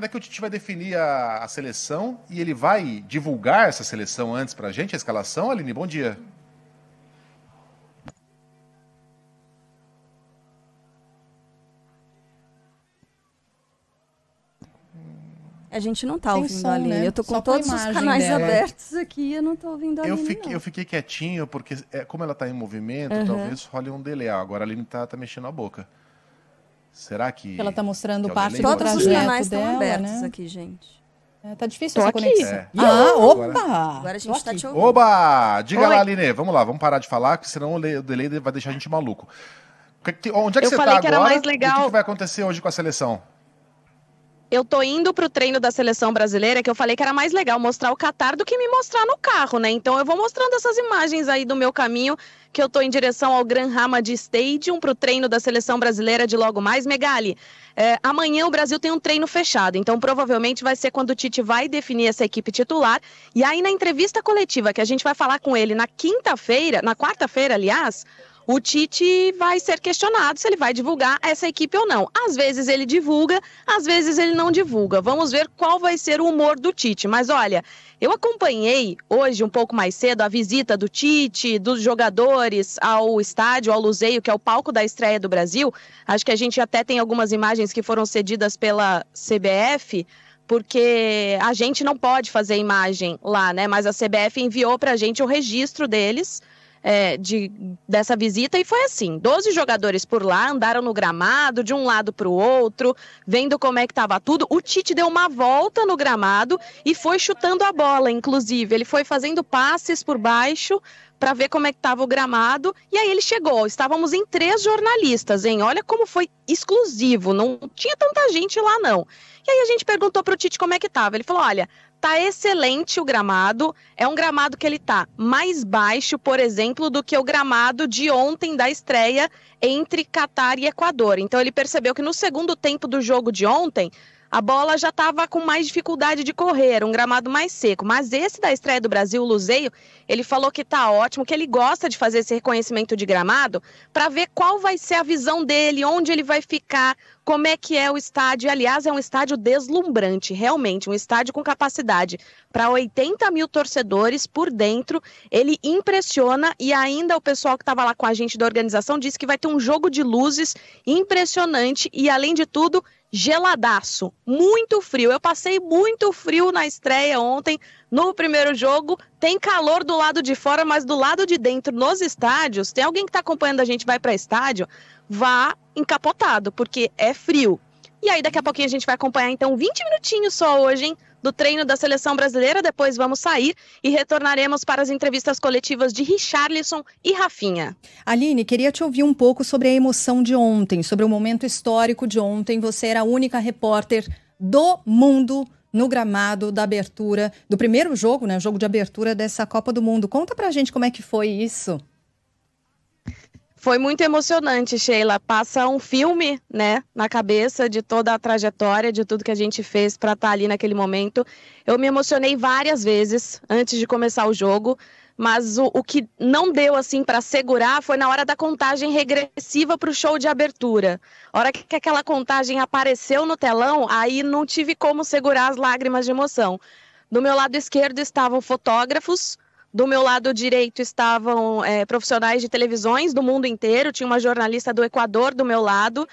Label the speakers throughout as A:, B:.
A: Quando é que o Tite vai definir a, a seleção e ele vai divulgar essa seleção antes para a gente, a escalação? Aline, bom dia.
B: A gente não tá Sem ouvindo som, a Aline. Né? Eu tô com Só todos com os canais dela. abertos aqui e eu não tô ouvindo a Aline. Eu fiquei, eu
A: fiquei quietinho, porque é, como ela tá em movimento, uhum. talvez role um delay. Ah, agora a Aline tá, tá mexendo a boca. Será que. Ela está mostrando que parte do Todos os canais dela, estão
B: abertos né? aqui, gente. É, tá difícil Tô essa aqui. conexão. É. Ah, opa! Agora, Agora a gente tá te ouvindo.
A: Oba! Diga Oi. lá, Aline. Vamos lá, vamos parar de falar, que senão o delay vai deixar a gente maluco. Onde é que eu você falei tá que era mais legal. O que, que vai acontecer hoje com a seleção?
B: eu tô indo pro treino da seleção brasileira, que eu falei que era mais legal mostrar o Catar do que me mostrar no carro, né? Então eu vou mostrando essas imagens aí do meu caminho, que eu tô em direção ao Gran Hamad Stadium pro treino da seleção brasileira de logo mais. Megali, é, amanhã o Brasil tem um treino fechado, então provavelmente vai ser quando o Tite vai definir essa equipe titular. E aí na entrevista coletiva que a gente vai falar com ele na quinta-feira, na quarta-feira, aliás, o Tite vai ser questionado se ele vai divulgar essa equipe ou não. Às vezes ele divulga, às vezes ele não divulga. Vamos ver qual vai ser o humor do Tite. Mas olha, eu acompanhei hoje, um pouco mais cedo, a visita do Tite, dos jogadores ao estádio, ao Luseio, que é o palco da estreia do Brasil. Acho que a gente até tem algumas imagens que foram cedidas pela CBF porque a gente não pode fazer imagem lá, né? Mas a CBF enviou para a gente o registro deles é, de, dessa visita e foi assim: 12 jogadores por lá andaram no gramado, de um lado para o outro, vendo como é que estava tudo. O Tite deu uma volta no gramado e foi chutando a bola, inclusive. Ele foi fazendo passes por baixo para ver como é que estava o gramado. E aí ele chegou. Estávamos em três jornalistas, hein? Olha como foi exclusivo. Não tinha tanta gente lá, não. E aí a gente perguntou para o Tite como é que estava. Ele falou: olha, tá excelente o gramado. É um gramado que ele tá mais baixo, por exemplo, do que o gramado de ontem da estreia entre Catar e Equador. Então ele percebeu que no segundo tempo do jogo de ontem, a bola já estava com mais dificuldade de correr, um gramado mais seco. Mas esse da estreia do Brasil, o Luzeio, ele falou que tá ótimo, que ele gosta de fazer esse reconhecimento de gramado para ver qual vai ser a visão dele, onde ele vai ficar, como é que é o estádio. Aliás, é um estádio deslumbrante, realmente, um estádio com capacidade para 80 mil torcedores por dentro. Ele impressiona e ainda o pessoal que estava lá com a gente da organização disse que vai ter um jogo de luzes impressionante e, além de tudo, geladaço, muito frio. Eu passei muito frio na estreia ontem, no primeiro jogo, tem calor do lado de fora, mas do lado de dentro, nos estádios, tem alguém que está acompanhando a gente, vai para estádio, vá encapotado, porque é frio. E aí, daqui a pouquinho, a gente vai acompanhar, então, 20 minutinhos só hoje, hein? Do treino da seleção brasileira, depois vamos sair e retornaremos para as entrevistas coletivas de Richarlison e Rafinha. Aline, queria te ouvir um pouco sobre a emoção de ontem, sobre o momento histórico de ontem. Você era a única repórter do mundo no gramado da abertura do primeiro jogo, né, o jogo de abertura dessa Copa do Mundo. Conta pra gente como é que foi isso. Foi muito emocionante, Sheila. Passa um filme, né, na cabeça de toda a trajetória, de tudo que a gente fez para estar tá ali naquele momento. Eu me emocionei várias vezes antes de começar o jogo mas o, o que não deu assim para segurar foi na hora da contagem regressiva para o show de abertura. A hora que aquela contagem apareceu no telão, aí não tive como segurar as lágrimas de emoção. Do meu lado esquerdo estavam fotógrafos, do meu lado direito estavam é, profissionais de televisões do mundo inteiro, tinha uma jornalista do Equador do meu lado,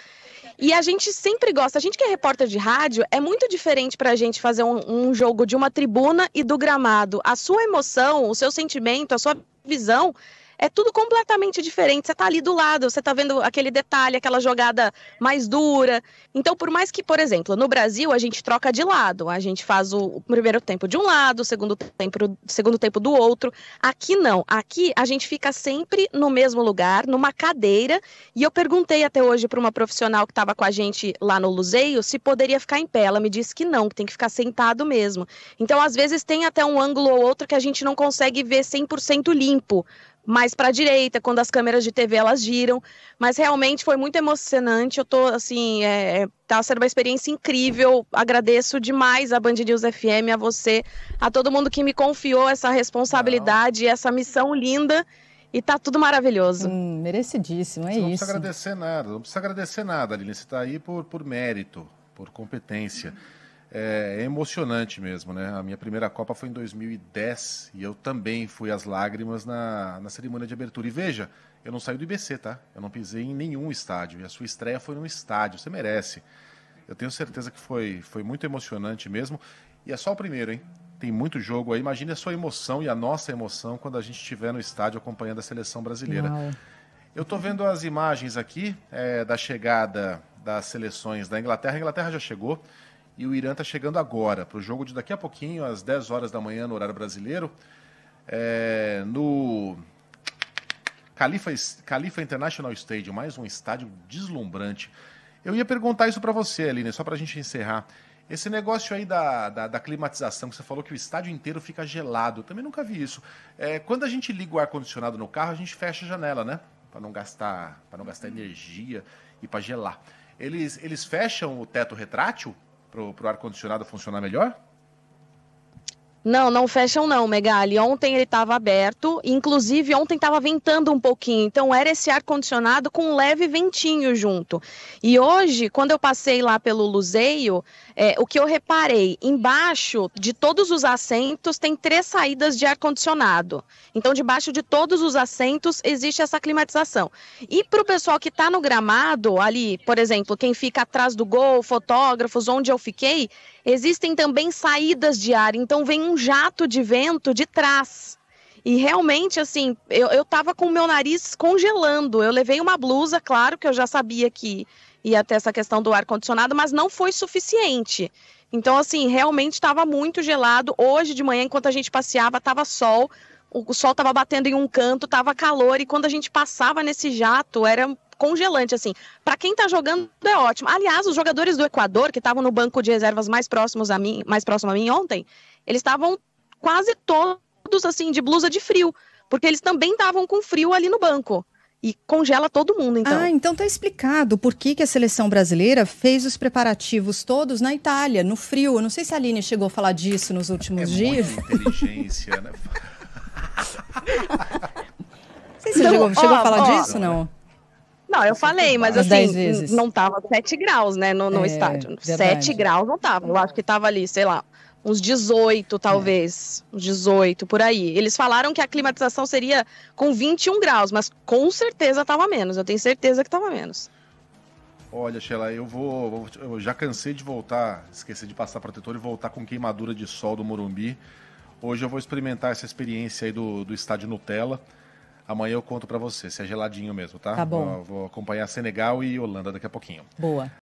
B: e a gente sempre gosta, a gente que é repórter de rádio, é muito diferente para a gente fazer um, um jogo de uma tribuna e do gramado. A sua emoção, o seu sentimento, a sua visão é tudo completamente diferente. Você está ali do lado, você está vendo aquele detalhe, aquela jogada mais dura. Então, por mais que, por exemplo, no Brasil a gente troca de lado, a gente faz o primeiro tempo de um lado, o segundo tempo, segundo tempo do outro. Aqui não. Aqui a gente fica sempre no mesmo lugar, numa cadeira. E eu perguntei até hoje para uma profissional que estava com a gente lá no Luseio se poderia ficar em pé. Ela me disse que não, que tem que ficar sentado mesmo. Então, às vezes tem até um ângulo ou outro que a gente não consegue ver 100% limpo, mais para a direita, quando as câmeras de TV elas giram. Mas realmente foi muito emocionante. Eu tô assim, é, é tá sendo uma experiência incrível. Agradeço demais a Band News FM, a você, a todo mundo que me confiou essa responsabilidade, Não. essa missão linda. E tá tudo maravilhoso. Hum, merecidíssimo, é você não isso. Não precisa agradecer
A: nada, não precisa agradecer nada, Aline. Você está aí por, por mérito, por competência. Hum. É, é, emocionante mesmo, né? A minha primeira Copa foi em 2010 e eu também fui às lágrimas na, na cerimônia de abertura. E veja, eu não saí do IBC, tá? Eu não pisei em nenhum estádio. E a sua estreia foi num estádio, você merece. Eu tenho certeza que foi, foi muito emocionante mesmo. E é só o primeiro, hein? Tem muito jogo aí. Imagine a sua emoção e a nossa emoção quando a gente estiver no estádio acompanhando a seleção brasileira. Uau. Eu estou vendo as imagens aqui é, da chegada das seleções da Inglaterra. A Inglaterra já chegou e o Irã está chegando agora para o jogo de daqui a pouquinho, às 10 horas da manhã, no horário brasileiro, é, no Califa, Califa International Stadium, mais um estádio deslumbrante. Eu ia perguntar isso para você, Aline, só para a gente encerrar. Esse negócio aí da, da, da, climatização, que você falou que o estádio inteiro fica gelado, eu também nunca vi isso. É, quando a gente liga o ar-condicionado no carro, a gente fecha a janela, né? Para não gastar, pra não gastar uhum. energia e para gelar. Eles, eles fecham o teto retrátil para o ar-condicionado funcionar melhor?
B: Não, não fecham não, Megali. Ontem ele estava aberto, inclusive ontem estava ventando um pouquinho, então era esse ar-condicionado com um leve ventinho junto. E hoje, quando eu passei lá pelo Luzeio, é, o que eu reparei, embaixo de todos os assentos tem três saídas de ar-condicionado. Então, debaixo de todos os assentos existe essa climatização. E para o pessoal que está no gramado, ali, por exemplo, quem fica atrás do gol, fotógrafos, onde eu fiquei, existem também saídas de ar, então vem um um jato de vento de trás. E realmente, assim, eu, eu tava com o meu nariz congelando. Eu levei uma blusa, claro, que eu já sabia que ia ter essa questão do ar-condicionado, mas não foi suficiente. Então, assim, realmente estava muito gelado. Hoje de manhã, enquanto a gente passeava, estava sol o sol estava batendo em um canto, estava calor, e quando a gente passava nesse jato, era congelante, assim. Para quem está jogando, é ótimo. Aliás, os jogadores do Equador, que estavam no banco de reservas mais próximos a mim, mais próximo a mim ontem, eles estavam quase todos, assim, de blusa de frio, porque eles também estavam com frio ali no banco. E congela todo mundo, então. Ah, então tá explicado por que, que a seleção brasileira fez os preparativos todos na Itália, no frio. Eu não sei se a Aline chegou a falar disso nos últimos é dias. Muita
A: inteligência, né?
B: Você então, chegou, chegou ó, a falar ó, disso, não? Não, eu falei, mas assim, não tava 7 graus, né, no, no é, estádio. Verdade. 7 graus não tava. Eu acho que tava ali, sei lá, uns 18, talvez. É. Uns 18, por aí. Eles falaram que a climatização seria com 21 graus, mas com certeza tava menos. Eu tenho certeza que tava menos.
A: Olha, Sheila, eu vou. Eu já cansei de voltar, esqueci de passar protetor e voltar com queimadura de sol do Morumbi. Hoje eu vou experimentar essa experiência aí do, do estádio Nutella. Amanhã eu conto para você, se é geladinho mesmo, tá? Tá bom. Vou, vou acompanhar Senegal e Holanda daqui a pouquinho.
B: Boa.